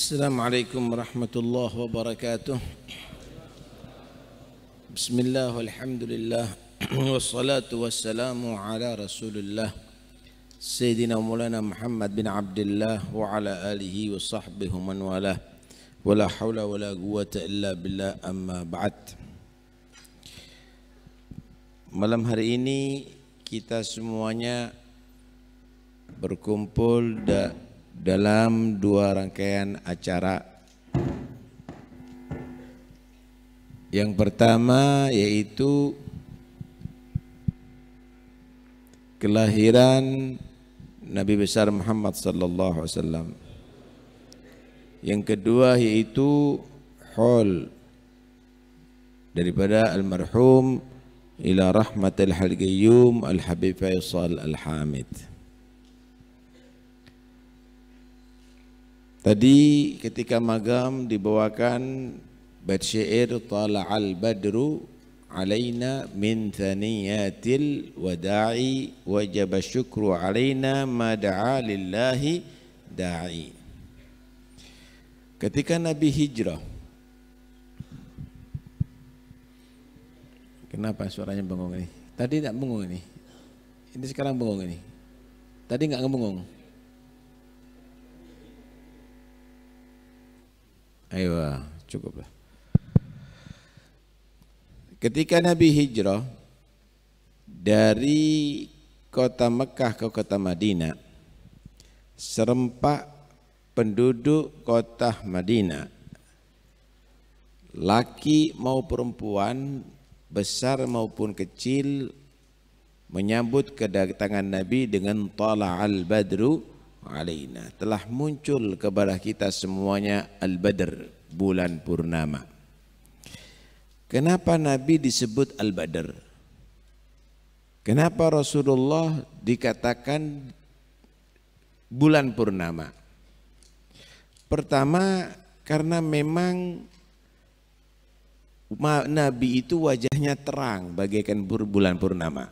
Assalamualaikum warahmatullahi wabarakatuh Bismillah walhamdulillah Wassalatu wassalamu ala rasulullah Sayyidina mulana Muhammad bin Abdullah Wa ala alihi wa sahbihi man wala Wa la hawla wa la quwata illa billah amma ba'd Malam hari ini kita semuanya berkumpul dan dalam dua rangkaian acara. Yang pertama yaitu kelahiran Nabi besar Muhammad sallallahu alaihi wasallam. Yang kedua yaitu haul daripada almarhum ila rahmatil halqayyum al-habib Faisal al-Hamid. Tadi ketika magam dibawakan bait syair al badru alaina min thaniyatil wada'i wajaba syukru alaina ma da'a lillahi da'i. Ketika Nabi hijrah Kenapa suaranya bengong ini? Tadi tidak bengong ini. Ini sekarang bengong ini. Tadi nggak ngebengong. Ayo, cukuplah. Ketika Nabi hijrah dari kota Mekah ke kota Madinah, serempak penduduk kota Madinah, laki mau perempuan, besar maupun kecil, menyambut kedatangan Nabi dengan al badru, alaina telah muncul kepada kita semuanya al-badr bulan purnama kenapa nabi disebut al-badr kenapa Rasulullah dikatakan bulan purnama pertama karena memang Nabi itu wajahnya terang bagaikan bulan purnama.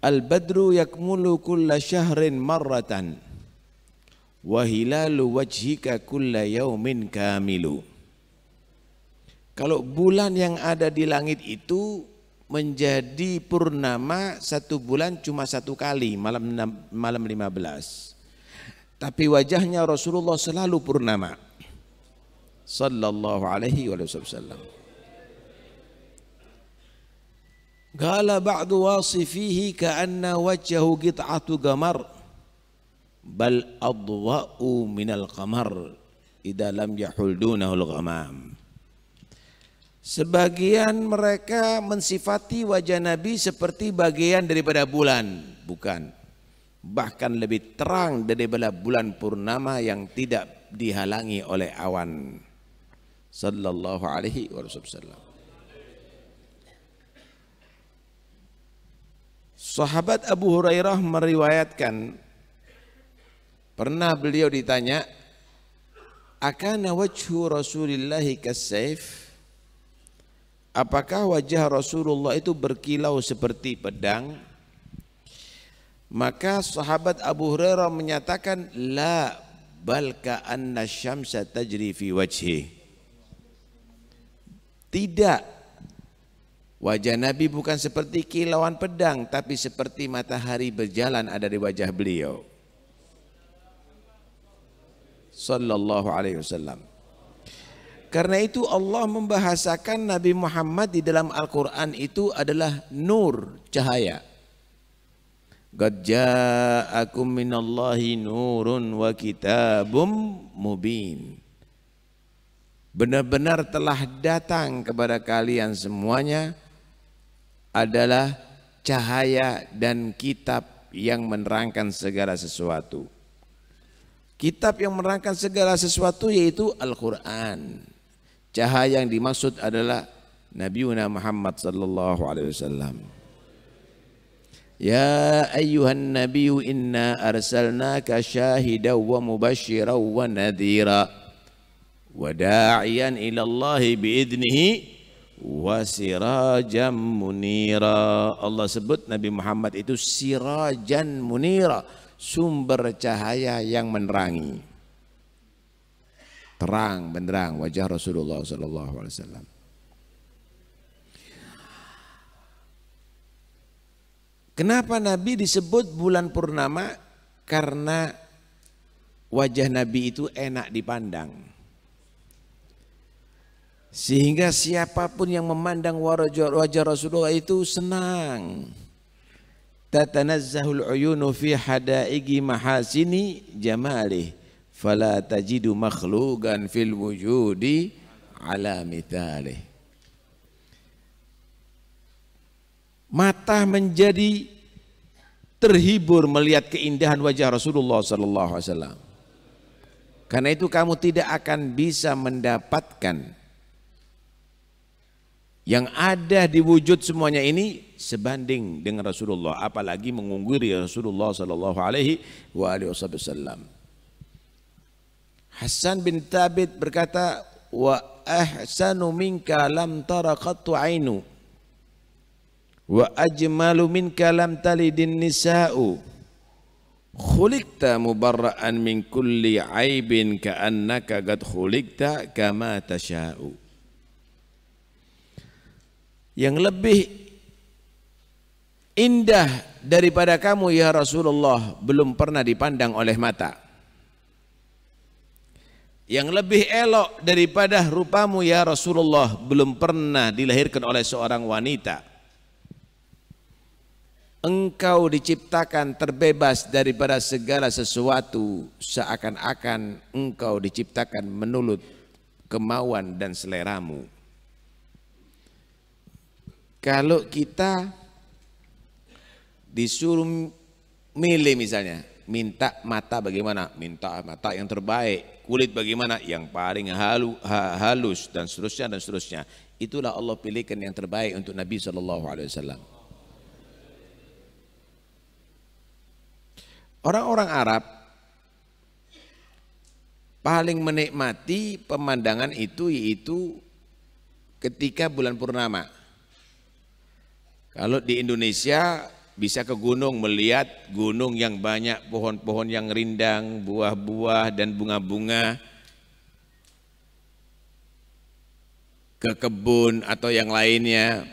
Al-badru yakmulu kulla syahrin marratan wa wajhika kulla yaumin kamilu. Kalau bulan yang ada di langit itu menjadi purnama satu bulan cuma satu kali malam malam 15. Tapi wajahnya Rasulullah selalu purnama. Sallallahu alaihi wasallam. Gala ba'du wasifihi ka'anna wajhahu git'atu gamar bal adwa'u minal qamar idza lam yahul dunahul ghamam. Sebagian mereka mensifati wajah Nabi seperti bagian daripada bulan, bukan. Bahkan lebih terang daripada bulan purnama yang tidak dihalangi oleh awan. Sallallahu alaihi wasallam. Sahabat Abu Hurairah meriwayatkan pernah beliau ditanya akana wajhu Rasulillah kasaif apakah wajah Rasulullah itu berkilau seperti pedang maka sahabat Abu Hurairah menyatakan la bal ka'anna syamsa tajri fi wajhi tidak Wajah Nabi bukan seperti kilauan pedang, tapi seperti matahari berjalan ada di wajah beliau. Sallallahu alaihi wasallam. Karena itu Allah membahasakan Nabi Muhammad di dalam Al-Quran itu adalah nur, cahaya. Qad ja'akum minallahi nurun wa kitabum mubin. Benar-benar telah datang kepada kalian semuanya adalah cahaya dan kitab yang menerangkan segala sesuatu. Kitab yang menerangkan segala sesuatu yaitu Al-Quran. Cahaya yang dimaksud adalah Nabi Muhammad sallallahu alaihi wasallam. Ya ayuhan Nabi, inna arsalnaka syahidan wa mubasysyiran wa nadhira wa da'iyan ila Wasirajan munira Allah sebut Nabi Muhammad itu sirajan munira sumber cahaya yang menerangi terang benderang wajah Rasulullah sallallahu alaihi wasallam Kenapa Nabi disebut bulan purnama? Karena wajah Nabi itu enak dipandang. Sehingga siapapun yang memandang wajah Rasulullah itu senang. Tatanazzahul uyunu fi hadaigi mahasini jamalih. Fala tajidu makhlugan fil wujudi ala mitalih. Mata menjadi terhibur melihat keindahan wajah Rasulullah sallallahu alaihi wasallam. Karena itu kamu tidak akan bisa mendapatkan yang ada di wujud semuanya ini sebanding dengan Rasulullah apalagi mengungguri Rasulullah sallallahu alaihi wasallam Hasan bin Thabit berkata wa ahsanu minka lam tara qattu ainu wa ajmalu minka lam talidin nisa'u khuliqta mubarra'an min kulli aibin ka'annaka qad khuliqta kama tasha'u yang lebih indah daripada kamu ya Rasulullah belum pernah dipandang oleh mata. Yang lebih elok daripada rupamu ya Rasulullah belum pernah dilahirkan oleh seorang wanita. Engkau diciptakan terbebas daripada segala sesuatu seakan-akan engkau diciptakan menurut kemauan dan seleramu. Kalau kita disuruh milih misalnya, minta mata bagaimana? Minta mata yang terbaik, kulit bagaimana? Yang paling halu, halus dan seterusnya dan seterusnya. Itulah Allah pilihkan yang terbaik untuk Nabi Shallallahu Alaihi Wasallam. Orang-orang Arab paling menikmati pemandangan itu yaitu ketika bulan purnama. Kalau di Indonesia bisa ke gunung melihat gunung yang banyak pohon-pohon yang rindang, buah-buah dan bunga-bunga. Ke kebun atau yang lainnya.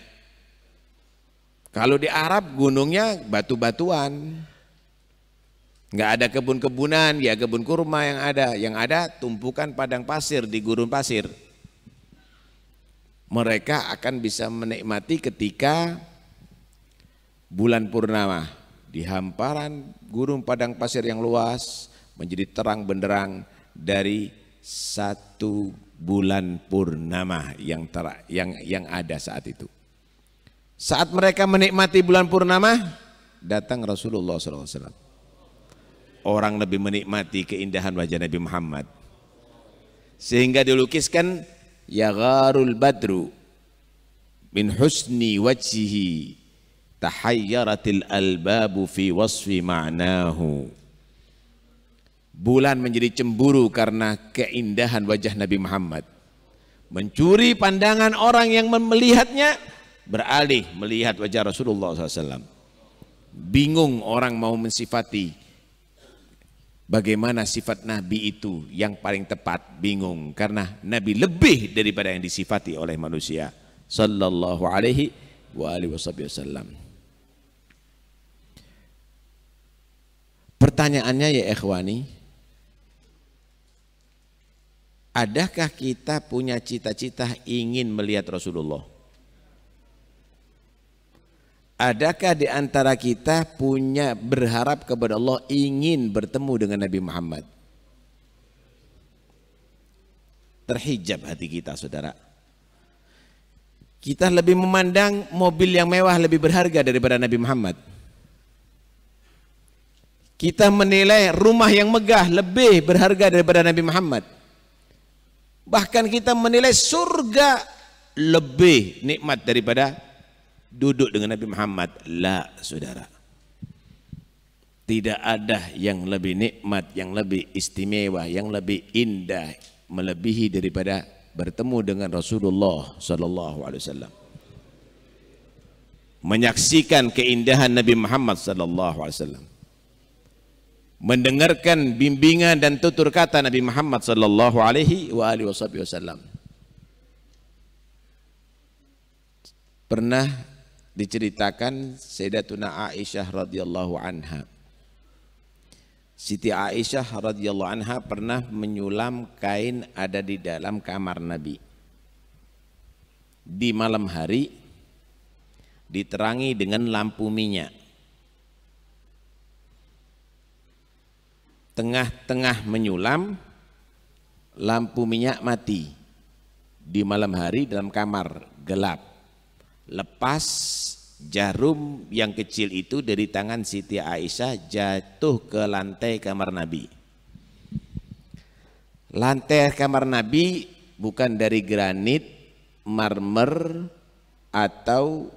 Kalau di Arab gunungnya batu-batuan. Enggak ada kebun-kebunan, ya kebun kurma yang ada. Yang ada tumpukan padang pasir di gurun pasir. Mereka akan bisa menikmati ketika bulan purnama di hamparan gurun padang pasir yang luas menjadi terang benderang dari satu bulan purnama yang ter, yang yang ada saat itu. Saat mereka menikmati bulan purnama, datang Rasulullah SAW. Orang lebih menikmati keindahan wajah Nabi Muhammad. Sehingga dilukiskan ya Gharul Badru min husni wajihi tahayyaratil albabu fi wasfi ma'nahu bulan menjadi cemburu karena keindahan wajah Nabi Muhammad mencuri pandangan orang yang melihatnya beralih melihat wajah Rasulullah SAW bingung orang mau mensifati bagaimana sifat Nabi itu yang paling tepat bingung karena Nabi lebih daripada yang disifati oleh manusia sallallahu alaihi wa wasallam Pertanyaannya ya ikhwani, adakah kita punya cita-cita ingin melihat Rasulullah? Adakah di antara kita punya berharap kepada Allah ingin bertemu dengan Nabi Muhammad? Terhijab hati kita saudara. Kita lebih memandang mobil yang mewah lebih berharga daripada Nabi Muhammad. Kita menilai rumah yang megah lebih berharga daripada Nabi Muhammad. Bahkan kita menilai surga lebih nikmat daripada duduk dengan Nabi Muhammad. La, saudara. Tidak ada yang lebih nikmat, yang lebih istimewa, yang lebih indah, melebihi daripada bertemu dengan Rasulullah sallallahu alaihi wasallam. Menyaksikan keindahan Nabi Muhammad sallallahu alaihi wasallam mendengarkan bimbingan dan tutur kata Nabi Muhammad sallallahu alaihi wa alihi wasallam. Pernah diceritakan Sayyidatuna Aisyah radhiyallahu anha. Siti Aisyah radhiyallahu anha pernah menyulam kain ada di dalam kamar Nabi. Di malam hari diterangi dengan lampu minyak tengah-tengah menyulam, lampu minyak mati di malam hari dalam kamar gelap. Lepas jarum yang kecil itu dari tangan Siti Aisyah jatuh ke lantai kamar Nabi. Lantai kamar Nabi bukan dari granit, marmer, atau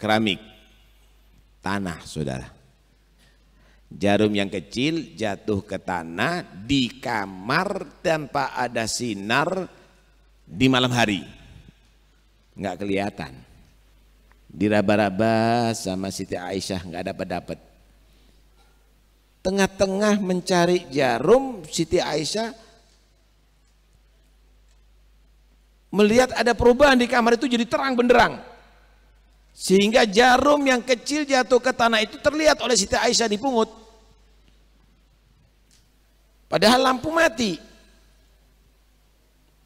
keramik. Tanah, saudara. Jarum yang kecil jatuh ke tanah di kamar tanpa ada sinar di malam hari. Nggak kelihatan. Diraba-raba sama Siti Aisyah nggak dapat-dapat. Tengah-tengah mencari jarum Siti Aisyah melihat ada perubahan di kamar itu jadi terang benderang. Sehingga jarum yang kecil jatuh ke tanah itu terlihat oleh Siti Aisyah dipungut. Padahal lampu mati.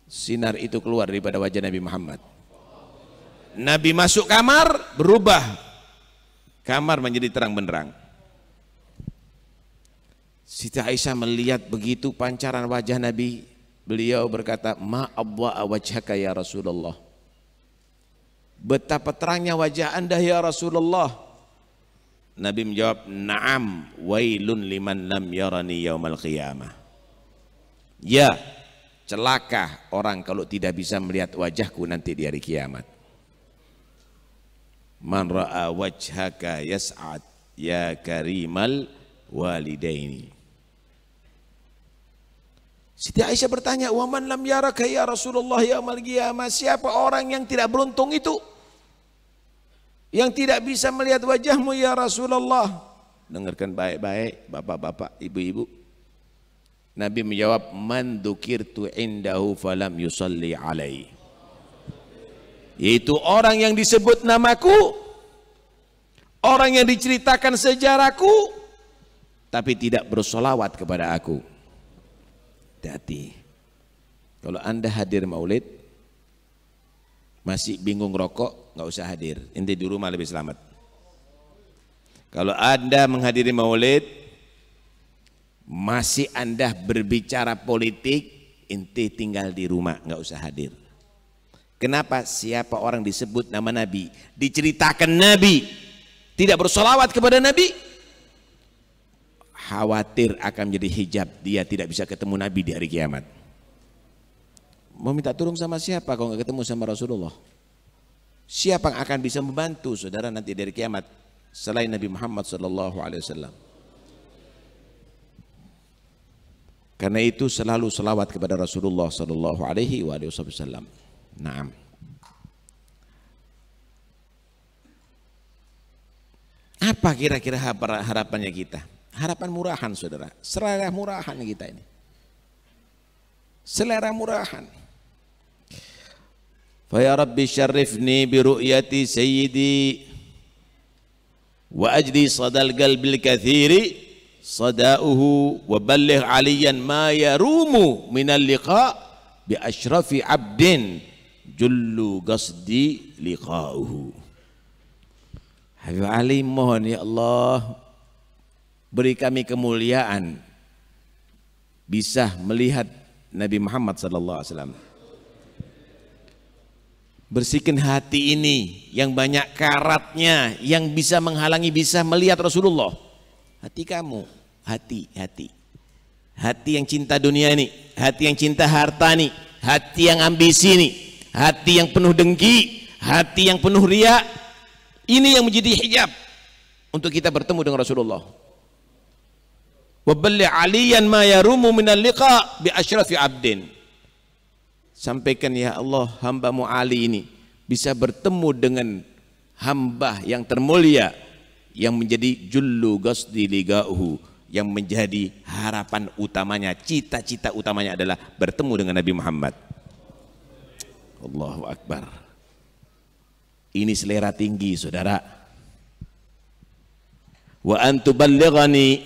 Sinar itu keluar daripada wajah Nabi Muhammad. Nabi masuk kamar, berubah. Kamar menjadi terang benderang. Siti Aisyah melihat begitu pancaran wajah Nabi, beliau berkata, "Ma'abwa wajhaka ya Rasulullah." Betapa terangnya wajah Anda ya Rasulullah. Nabi menjawab, "Na'am, wailun liman lam yarani yaumal qiyamah." Ya, celaka orang kalau tidak bisa melihat wajahku nanti di hari kiamat. Man ra'a wajhaka yas'ad ya karimal walidaini. Siti Aisyah bertanya, "Waman lam yaraka ya Rasulullah ya mal qiyamah?" Siapa orang yang tidak beruntung itu? Yang tidak bisa melihat wajahmu ya Rasulullah. Dengarkan baik-baik, bapak-bapak, ibu-ibu. Nabi menjawab man dzukirtu indahu falam yusalli alai. Yaitu orang yang disebut namaku, orang yang diceritakan sejarahku tapi tidak bersolawat kepada aku. Hati-hati. Kalau Anda hadir Maulid masih bingung rokok, nggak usah hadir. Inti di rumah lebih selamat. Kalau Anda menghadiri Maulid masih Anda berbicara politik, inti tinggal di rumah, nggak usah hadir. Kenapa siapa orang disebut nama Nabi? Diceritakan Nabi, tidak bersolawat kepada Nabi, khawatir akan menjadi hijab dia tidak bisa ketemu Nabi di hari kiamat. Mau minta turun sama siapa kalau nggak ketemu sama Rasulullah? Siapa yang akan bisa membantu saudara nanti dari kiamat selain Nabi Muhammad saw Karena itu selalu selawat kepada Rasulullah Sallallahu Alaihi Wasallam. Naam. Apa kira-kira harapannya kita? Harapan murahan saudara, selera murahan kita ini. Selera murahan. Faya Rabbi syarifni biru'yati sayyidi wa ajdi sadal qalbil kathiri صداؤه wa عليا ما يروم من اللقاء بأشرف عبد جل قصدي لقاؤه. qasdi liqa'uhu Habib Ali mohon ya Allah beri kami kemuliaan bisa melihat Nabi Muhammad sallallahu alaihi wasallam Bersihkan hati ini yang banyak karatnya yang bisa menghalangi bisa melihat Rasulullah. Hati kamu hati, hati. Hati yang cinta dunia ini, hati yang cinta harta ini, hati yang ambisi ini, hati yang penuh dengki, hati yang penuh ria. Ini yang menjadi hijab untuk kita bertemu dengan Rasulullah. Waballi aliyan ma yarumu minal liqa bi asyrafi abdin. Sampaikan ya Allah hambamu Ali ini bisa bertemu dengan hamba yang termulia yang menjadi jullu gasdi ligauhu yang menjadi harapan utamanya, cita-cita utamanya adalah bertemu dengan Nabi Muhammad. Allahu Akbar. Ini selera tinggi, saudara. Wa antuballighani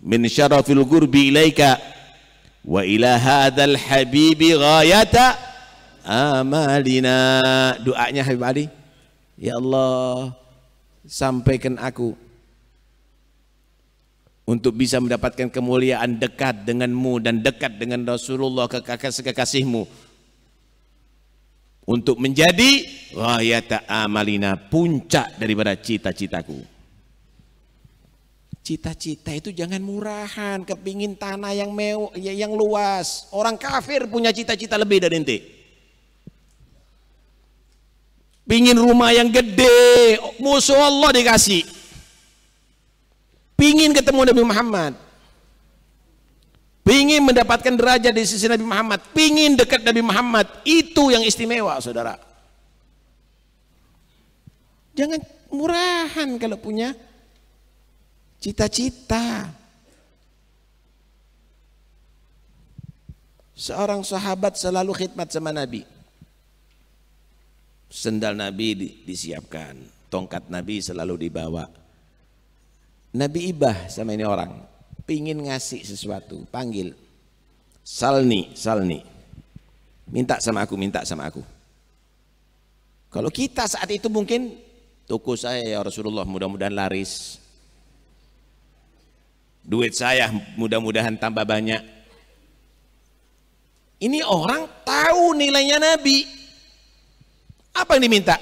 min syarafil gurbi ilaika wa ila hadzal habibi ghayata amalina. Doanya Habib Ali. Ya Allah, sampaikan aku untuk bisa mendapatkan kemuliaan dekat denganmu dan dekat dengan Rasulullah kekasih-kekasihmu untuk menjadi ghayata amalina puncak daripada cita-citaku cita-cita itu jangan murahan kepingin tanah yang mewah ya, yang luas orang kafir punya cita-cita lebih dari inti pingin rumah yang gede musuh Allah dikasih Pingin ketemu Nabi Muhammad. Pingin mendapatkan derajat di sisi Nabi Muhammad. Pingin dekat Nabi Muhammad. Itu yang istimewa saudara. Jangan murahan kalau punya cita-cita. Seorang sahabat selalu khidmat sama Nabi. Sendal Nabi disiapkan, tongkat Nabi selalu dibawa. Nabi Ibah sama ini orang pingin ngasih sesuatu panggil Salni Salni minta sama aku minta sama aku kalau kita saat itu mungkin toko saya ya Rasulullah mudah-mudahan laris duit saya mudah-mudahan tambah banyak ini orang tahu nilainya Nabi apa yang diminta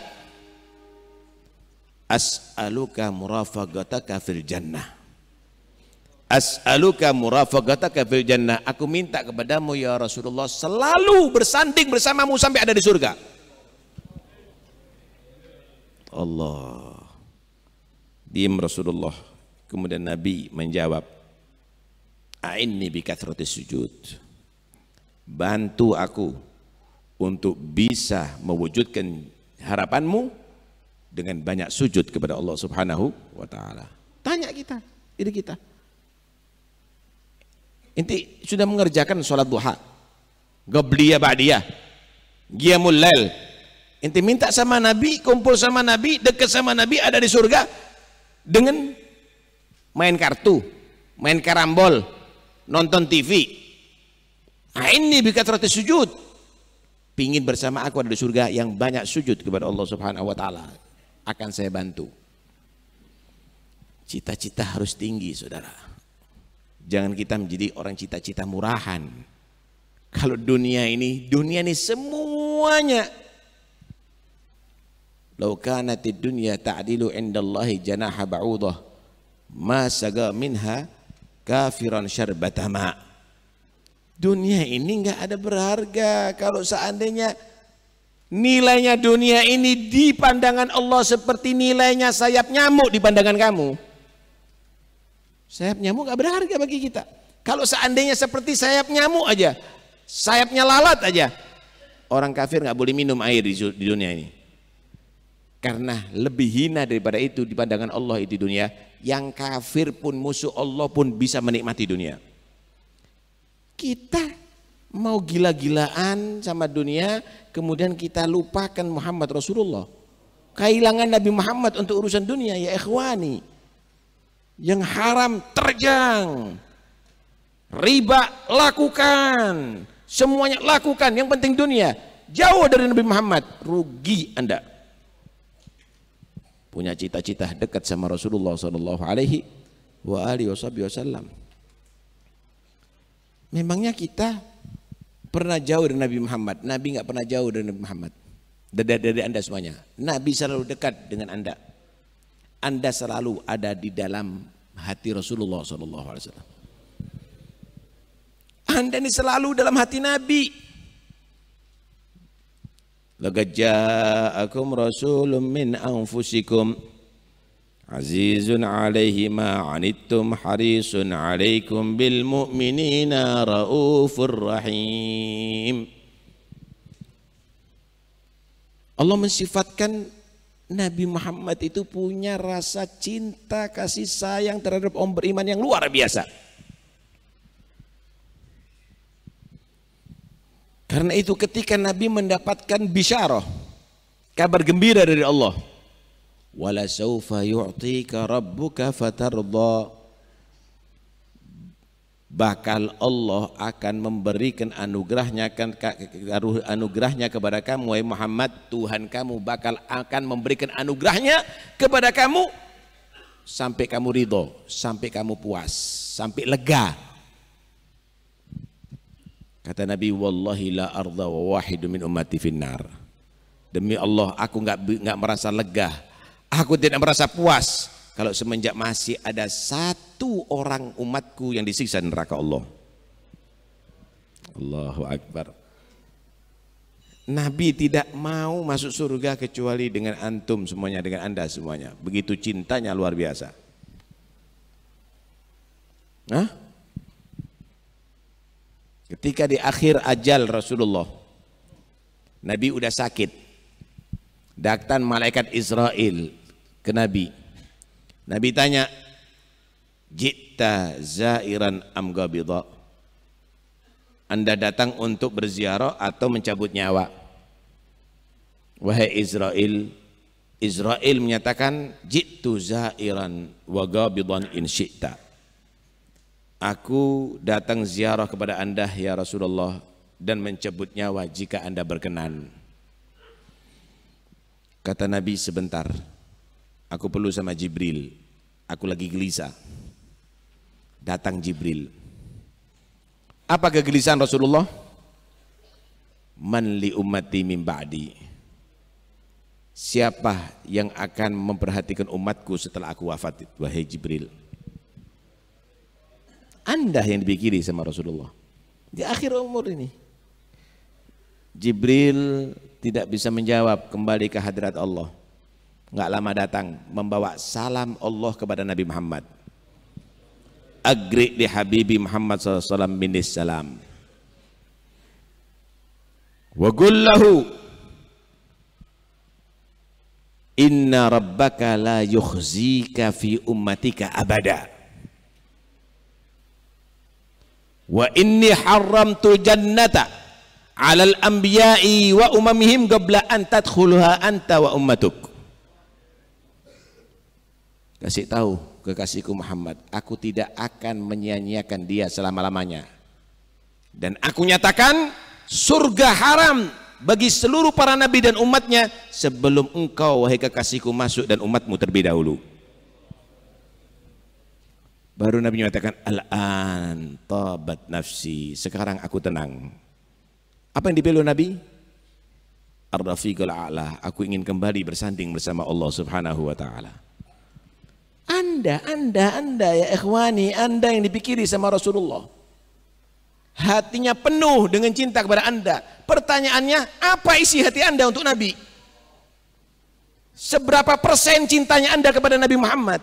as'aluka murafaqataka fil jannah as'aluka murafaqataka fil jannah aku minta kepadamu ya Rasulullah selalu bersanding bersamamu sampai ada di surga Allah diam Rasulullah kemudian Nabi menjawab a'inni bi kathratis sujud bantu aku untuk bisa mewujudkan harapanmu dengan banyak sujud kepada Allah Subhanahu wa taala. Tanya kita, diri kita. Inti sudah mengerjakan sholat duha. Qabliyah ba'diyah. Qiyamul lel. Inti minta sama Nabi, kumpul sama Nabi, dekat sama Nabi ada di surga dengan main kartu, main karambol, nonton TV. Nah, ini bikat roti sujud. Pingin bersama aku ada di surga yang banyak sujud kepada Allah Subhanahu wa taala akan saya bantu. Cita-cita harus tinggi, saudara. Jangan kita menjadi orang cita-cita murahan. Kalau dunia ini, dunia ini semuanya. Lau kanatid dunya ta'dilu indallahi janaha ba'udah. Ma saga minha kafiran syarbatama. Dunia ini nggak ada berharga. Kalau seandainya Nilainya dunia ini di pandangan Allah seperti nilainya sayap nyamuk di pandangan kamu. Sayap nyamuk gak berharga bagi kita. Kalau seandainya seperti sayap nyamuk aja, sayapnya lalat aja, orang kafir gak boleh minum air di dunia ini. Karena lebih hina daripada itu di pandangan Allah itu dunia. Yang kafir pun musuh Allah pun bisa menikmati dunia. Kita mau gila-gilaan sama dunia, kemudian kita lupakan Muhammad Rasulullah. Kehilangan Nabi Muhammad untuk urusan dunia ya ikhwani. Yang haram terjang. Riba lakukan. Semuanya lakukan, yang penting dunia. Jauh dari Nabi Muhammad, rugi Anda. Punya cita-cita dekat sama Rasulullah sallallahu alaihi wasallam. Memangnya kita pernah jauh dari Nabi Muhammad. Nabi nggak pernah jauh dari Nabi Muhammad. Dari, dari Anda semuanya. Nabi selalu dekat dengan Anda. Anda selalu ada di dalam hati Rasulullah SAW. Anda ini selalu dalam hati Nabi. Lagaja'akum rasulun min anfusikum azizun alaihi ma anittum harisun alaikum bil mu'minina raufur rahim Allah mensifatkan Nabi Muhammad itu punya rasa cinta kasih sayang terhadap orang beriman yang luar biasa. Karena itu ketika Nabi mendapatkan bisyarah, kabar gembira dari Allah, wala saufa yu'tika rabbuka fatarda bakal Allah akan memberikan anugerahnya kan anugerahnya kepada kamu wahai Muhammad Tuhan kamu bakal akan memberikan anugerahnya kepada kamu sampai kamu ridho sampai kamu puas sampai lega kata Nabi wallahi la arda wa wahidu min ummati finnar demi Allah aku nggak nggak merasa lega Aku tidak merasa puas kalau semenjak masih ada satu orang umatku yang disiksa neraka Allah. Allahu Akbar. Nabi tidak mau masuk surga kecuali dengan antum semuanya, dengan anda semuanya. Begitu cintanya luar biasa. Hah? Ketika di akhir ajal Rasulullah, Nabi udah sakit. Daktan malaikat Israel ke Nabi. Nabi tanya, "Jitta zairan am Anda datang untuk berziarah atau mencabut nyawa? Wahai Israel, Israel menyatakan, "Jitu zairan wa gabidan Aku datang ziarah kepada Anda ya Rasulullah dan mencabut nyawa jika Anda berkenan. Kata Nabi sebentar, Aku perlu sama Jibril. Aku lagi gelisah. Datang Jibril. Apa kegelisahan Rasulullah? Man ummati ba'di. Siapa yang akan memperhatikan umatku setelah aku wafat? Wahai Jibril. Anda yang dipikiri sama Rasulullah. Di akhir umur ini. Jibril tidak bisa menjawab kembali ke hadrat Allah nggak lama datang membawa salam Allah kepada Nabi Muhammad agri di Habibi Muhammad SAW minis salam wa gullahu inna rabbaka la yukhzika fi ummatika abada wa inni haramtu jannata alal anbiya'i wa umamihim qabla an tadkhuluha anta wa ummatuk Kasih tahu kekasihku Muhammad, aku tidak akan menyanyiakan dia selama-lamanya. Dan aku nyatakan surga haram bagi seluruh para nabi dan umatnya sebelum engkau wahai kekasihku masuk dan umatmu terlebih dahulu. Baru Nabi mengatakan al-an tabat nafsi, sekarang aku tenang. Apa yang dipilih Nabi? Ar-Rafiqul A'la, aku ingin kembali bersanding bersama Allah Subhanahu wa taala. Anda, Anda, Anda ya ikhwani, Anda yang dipikiri sama Rasulullah. Hatinya penuh dengan cinta kepada Anda. Pertanyaannya, apa isi hati Anda untuk Nabi? Seberapa persen cintanya Anda kepada Nabi Muhammad?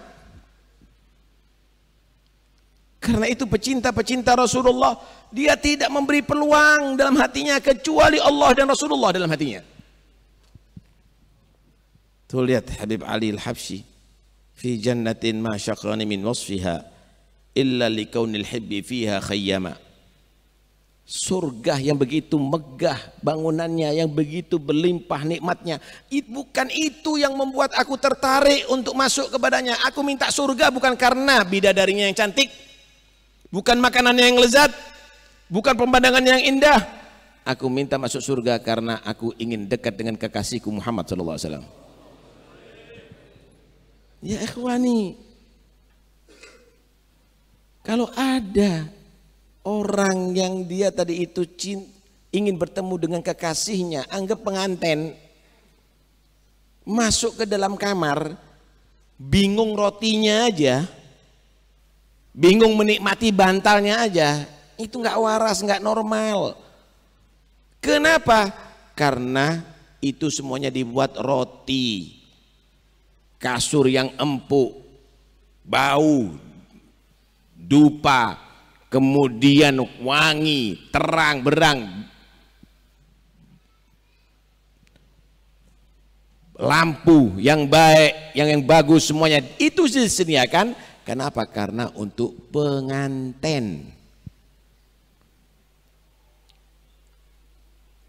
Karena itu pecinta-pecinta Rasulullah, dia tidak memberi peluang dalam hatinya kecuali Allah dan Rasulullah dalam hatinya. Tuh lihat Habib Ali Al-Habsyi fi jannatin ma syaqani min wasfiha illa likaunil hibbi fiha khayyama surga yang begitu megah bangunannya yang begitu berlimpah nikmatnya bukan itu yang membuat aku tertarik untuk masuk kepadanya aku minta surga bukan karena bidadarinya yang cantik bukan makanannya yang lezat bukan pemandangannya yang indah aku minta masuk surga karena aku ingin dekat dengan kekasihku Muhammad sallallahu alaihi wasallam Ya ikhwani, kalau ada orang yang dia tadi itu ingin bertemu dengan kekasihnya, anggap penganten masuk ke dalam kamar, bingung rotinya aja, bingung menikmati bantalnya aja, itu nggak waras, nggak normal. Kenapa? Karena itu semuanya dibuat roti kasur yang empuk, bau, dupa, kemudian wangi, terang, berang, lampu yang baik, yang yang bagus semuanya itu disediakan. Kenapa? Karena untuk penganten.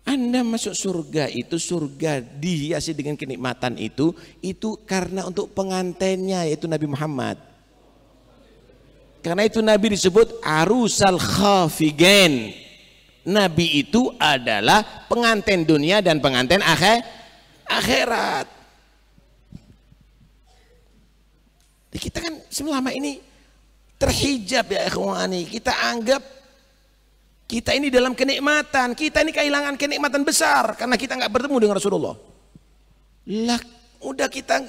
Anda masuk surga itu surga dihiasi dengan kenikmatan itu itu karena untuk pengantennya yaitu Nabi Muhammad. Karena itu Nabi disebut arusal khafigen. Nabi itu adalah pengantin dunia dan pengantin akhir akhirat. Kita kan selama ini terhijab ya ikhwani. Kita anggap kita ini dalam kenikmatan, kita ini kehilangan kenikmatan besar karena kita nggak bertemu dengan Rasulullah. Lah, udah kita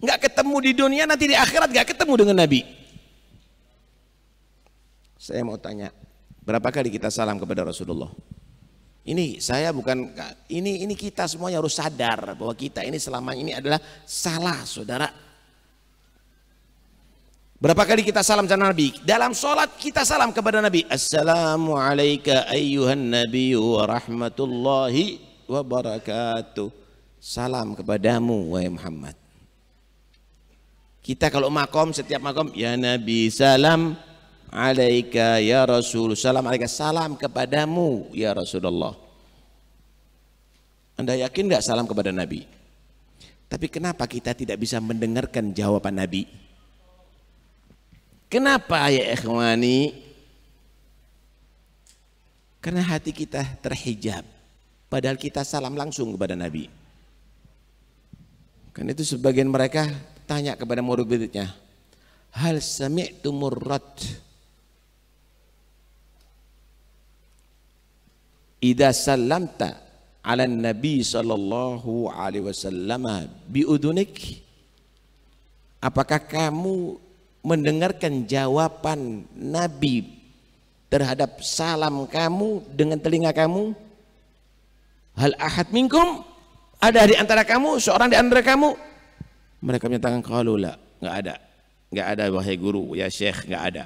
nggak ketemu di dunia, nanti di akhirat nggak ketemu dengan Nabi. Saya mau tanya, berapa kali kita salam kepada Rasulullah? Ini saya bukan ini ini kita semuanya harus sadar bahwa kita ini selama ini adalah salah, saudara. Berapa kali kita salam kepada Nabi? Dalam sholat kita salam kepada Nabi. Assalamualaikum ayyuhan Nabi wa rahmatullahi wa barakatuh. Salam kepadamu wahai Muhammad. Kita kalau makom setiap makom ya Nabi salam alaika ya Rasul salam alaika salam kepadamu ya Rasulullah. Anda yakin nggak salam kepada Nabi? Tapi kenapa kita tidak bisa mendengarkan jawaban Nabi? Kenapa ya ikhwani? Karena hati kita terhijab. Padahal kita salam langsung kepada Nabi. Kan itu sebagian mereka tanya kepada murid-muridnya. Hal sami'tu murrat. Ida salamta ala nabi sallallahu alaihi wasallam biudunik. Apakah kamu mendengarkan jawaban Nabi terhadap salam kamu dengan telinga kamu? Hal ahad minkum? Ada di antara kamu? Seorang di antara kamu? Mereka menyatakan kalau lah, nggak ada, nggak ada wahai guru, ya syekh, nggak ada.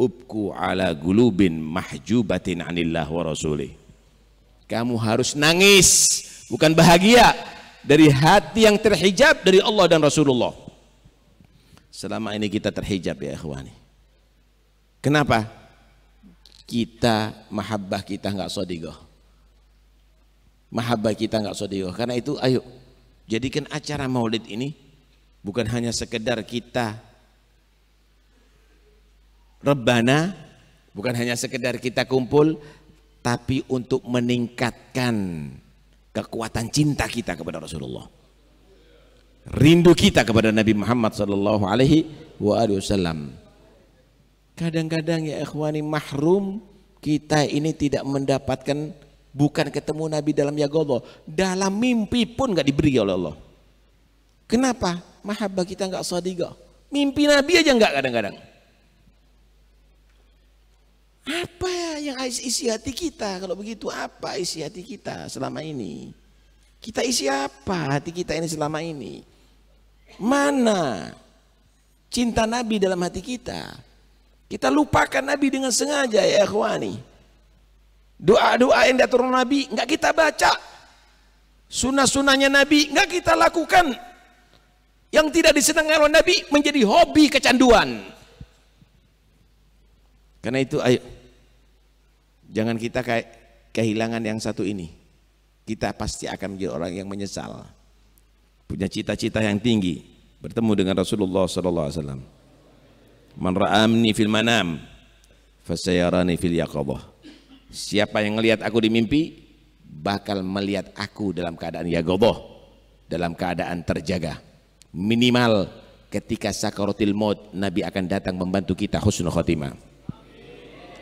Ubku ala gulubin mahjubatin anillah wa rasulih. Kamu harus nangis, bukan bahagia dari hati yang terhijab dari Allah dan Rasulullah. Selama ini kita terhijab ya ikhwani. Kenapa? Kita mahabbah kita nggak sodigoh. Mahabbah kita nggak sodigoh. Karena itu ayo jadikan acara maulid ini bukan hanya sekedar kita rebana, bukan hanya sekedar kita kumpul, tapi untuk meningkatkan kekuatan cinta kita kepada Rasulullah rindu kita kepada Nabi Muhammad sallallahu alaihi wasallam. Kadang-kadang ya ikhwani mahrum kita ini tidak mendapatkan bukan ketemu Nabi dalam yagodo, dalam mimpi pun nggak diberi oleh Allah. Kenapa? Mahabbah kita nggak sadiga. Mimpi Nabi aja nggak kadang-kadang. Apa yang isi hati kita? Kalau begitu apa isi hati kita selama ini? Kita isi apa hati kita ini selama ini? Mana cinta Nabi dalam hati kita? Kita lupakan Nabi dengan sengaja ya ikhwani. Doa-doa yang diatur Nabi nggak kita baca. Sunnah-sunnahnya Nabi nggak kita lakukan. Yang tidak disenangi oleh Nabi menjadi hobi kecanduan. Karena itu ayo jangan kita kayak kehilangan yang satu ini. Kita pasti akan menjadi orang yang menyesal punya cita-cita yang tinggi bertemu dengan Rasulullah sallallahu alaihi wasallam. Man ra'amni fil manam fasayarani fil yaqabah. Siapa yang melihat aku di mimpi bakal melihat aku dalam keadaan yaqabah, dalam keadaan terjaga. Minimal ketika sakaratil maut Nabi akan datang membantu kita husnul khotimah.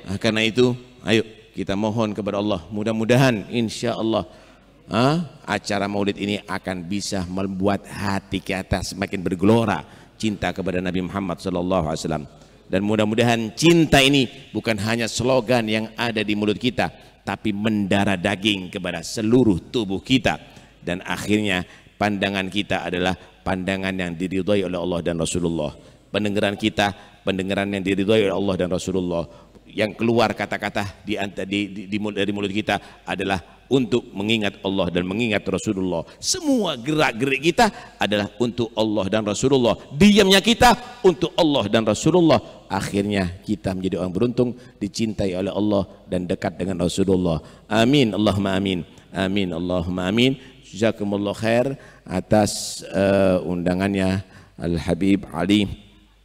Nah, karena itu, ayo kita mohon kepada Allah mudah-mudahan insya Allah eh, acara maulid ini akan bisa membuat hati kita semakin bergelora cinta kepada Nabi Muhammad SAW dan mudah-mudahan cinta ini bukan hanya slogan yang ada di mulut kita tapi mendara daging kepada seluruh tubuh kita dan akhirnya pandangan kita adalah pandangan yang diridhoi oleh Allah dan Rasulullah pendengaran kita pendengaran yang diridhoi oleh Allah dan Rasulullah yang keluar kata-kata di, di, di, dari mulut kita adalah untuk mengingat Allah dan mengingat Rasulullah. Semua gerak-gerik kita adalah untuk Allah dan Rasulullah. Diamnya kita untuk Allah dan Rasulullah. Akhirnya kita menjadi orang beruntung, dicintai oleh Allah dan dekat dengan Rasulullah. Amin, Allahumma amin. Amin, Allahumma amin. Jazakumullah khair atas uh, undangannya Al-Habib Ali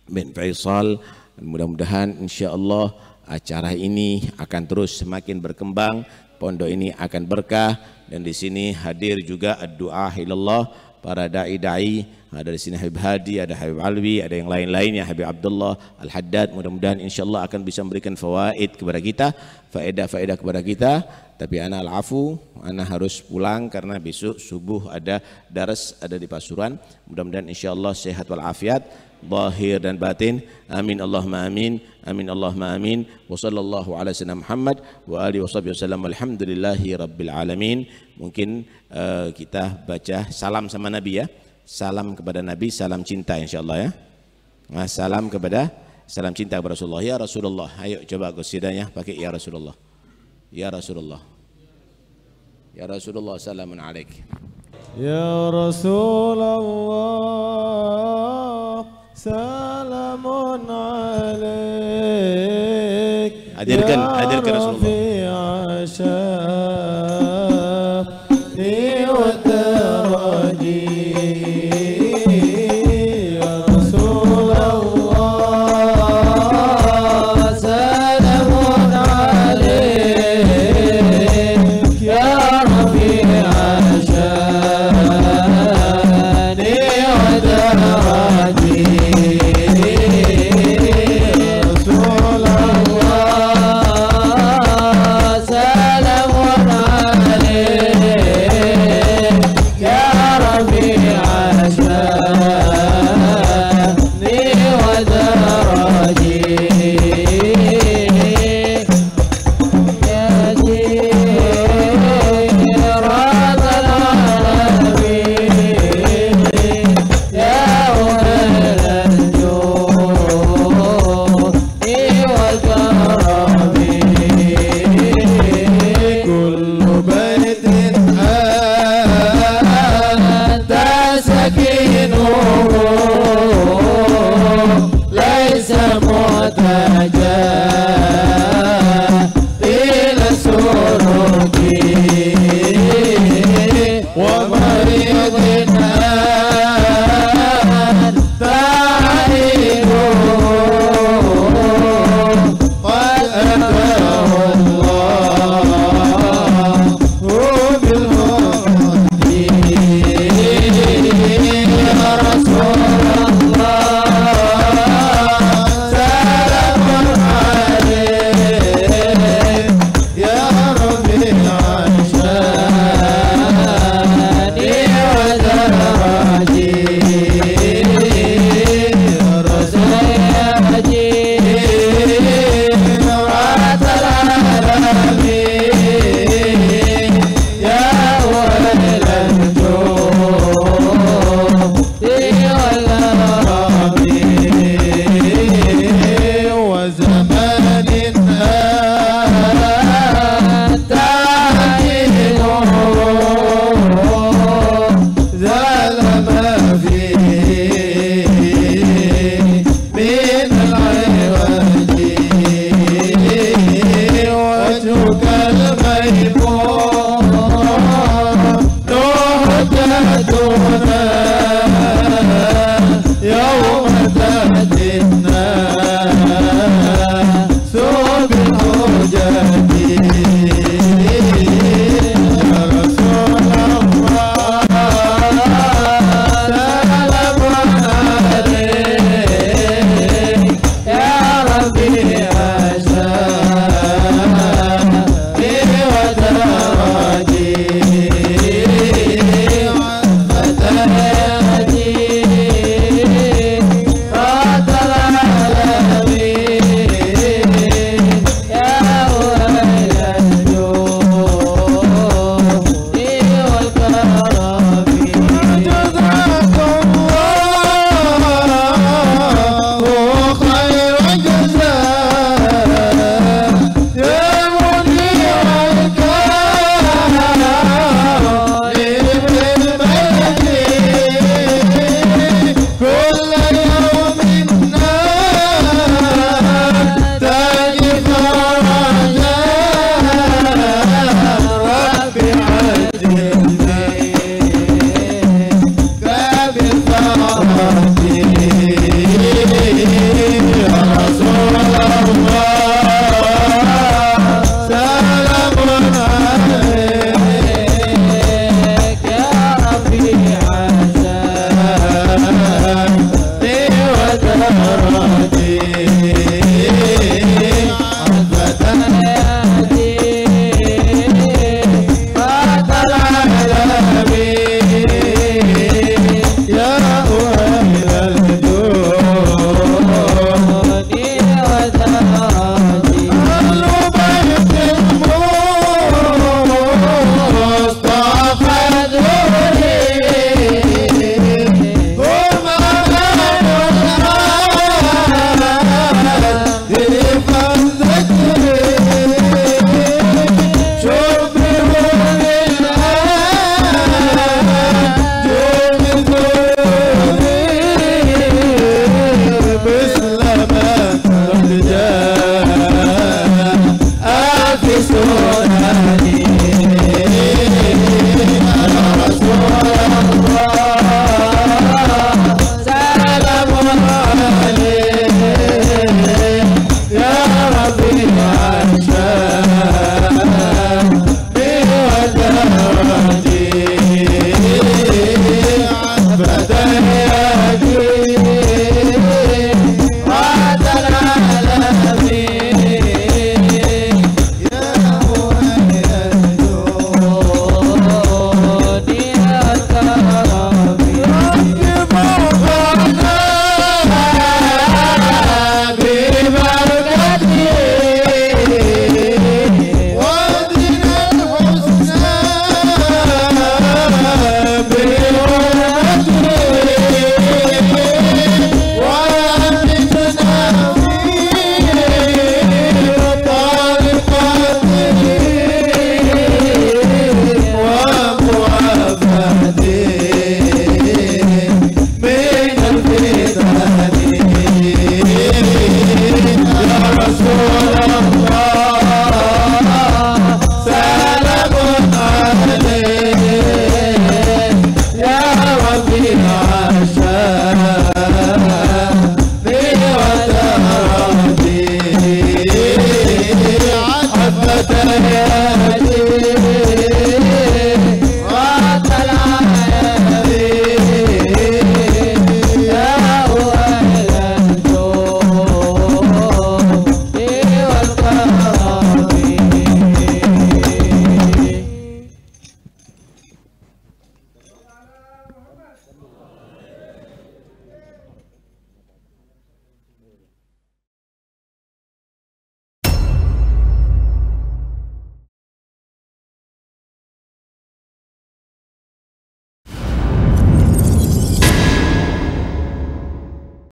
bin Faisal. Mudah-mudahan insya Allah acara ini akan terus semakin berkembang pondok ini akan berkah dan di sini hadir juga doa ilallah para dai-dai ada di sini Habib Hadi, ada Habib Alwi, ada yang lain-lainnya Habib Abdullah, Al Haddad mudah-mudahan insyaallah akan bisa memberikan fawaid kepada kita, faedah-faedah kepada kita. Tapi anak al-afu, anak harus pulang karena besok subuh ada daras ada di Pasuruan. Mudah-mudahan insyaallah sehat walafiat. afiat zahir dan batin. Amin Allahumma amin. Amin Allahumma amin. Wa sallallahu ala sayyidina Muhammad wa alihi washabihi wasallam. Alhamdulillahi rabbil alamin. Mungkin uh, kita baca salam sama Nabi ya. Salam kepada Nabi, salam cinta insyaallah ya. Nah, salam kepada salam cinta kepada Rasulullah. Ya Rasulullah. Ayo coba Gus ya, pakai ya Rasulullah. Ya Rasulullah. Ya Rasulullah salamun alaik. Ya Rasulullah سلام عليك هذه الكلمة هذه رسول الله